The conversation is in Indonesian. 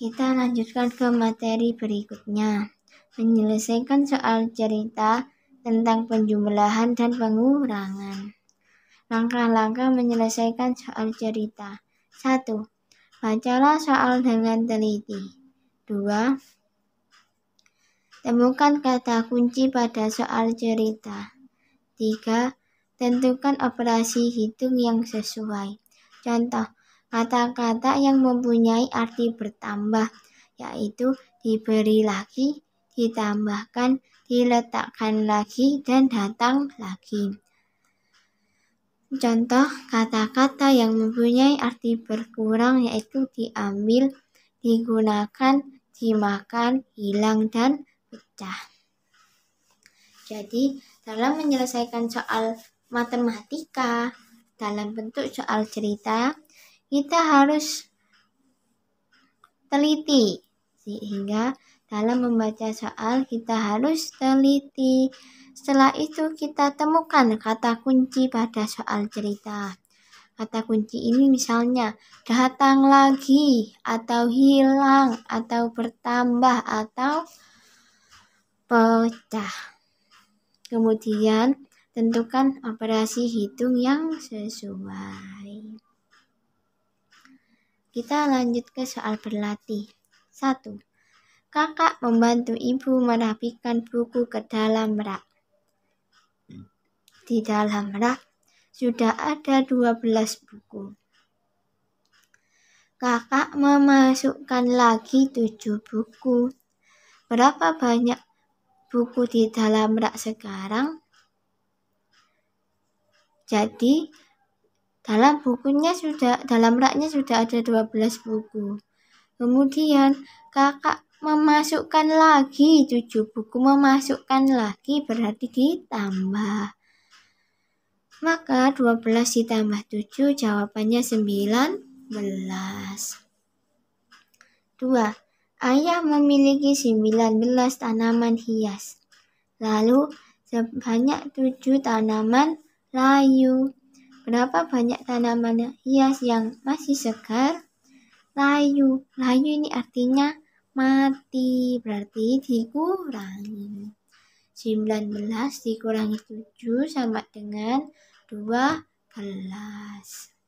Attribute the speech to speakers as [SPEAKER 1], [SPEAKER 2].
[SPEAKER 1] Kita lanjutkan ke materi berikutnya. Menyelesaikan soal cerita tentang penjumlahan dan pengurangan. Langkah-langkah menyelesaikan soal cerita. 1. Bacalah soal dengan teliti. 2. Temukan kata kunci pada soal cerita. 3. Tentukan operasi hitung yang sesuai. Contoh, kata-kata yang mempunyai arti bertambah, yaitu diberi lagi, ditambahkan, diletakkan lagi, dan datang lagi. Contoh kata-kata yang mempunyai arti berkurang yaitu diambil, digunakan, dimakan, hilang, dan pecah. Jadi, dalam menyelesaikan soal matematika dalam bentuk soal cerita, kita harus teliti sehingga dalam membaca soal kita harus teliti. Setelah itu kita temukan kata kunci pada soal cerita. Kata kunci ini misalnya datang lagi atau hilang atau bertambah atau pecah. Kemudian tentukan operasi hitung yang sesuai. Kita lanjut ke soal berlatih. 1. Kakak membantu ibu merapikan buku ke dalam rak. Di dalam rak sudah ada 12 buku. Kakak memasukkan lagi 7 buku. Berapa banyak buku di dalam rak sekarang? Jadi, dalam bukunya sudah dalam raknya sudah ada 12 buku. Kemudian kakak memasukkan lagi 7 buku memasukkan lagi berarti ditambah. Maka 12 ditambah 7 jawabannya 19. 2. Ayah memiliki 19 tanaman hias. Lalu sebanyak 7 tanaman layu. Berapa banyak tanaman hias yang masih segar? Layu. Layu ini artinya mati, berarti dikurangi. 19 dikurangi 7 sama dengan 12.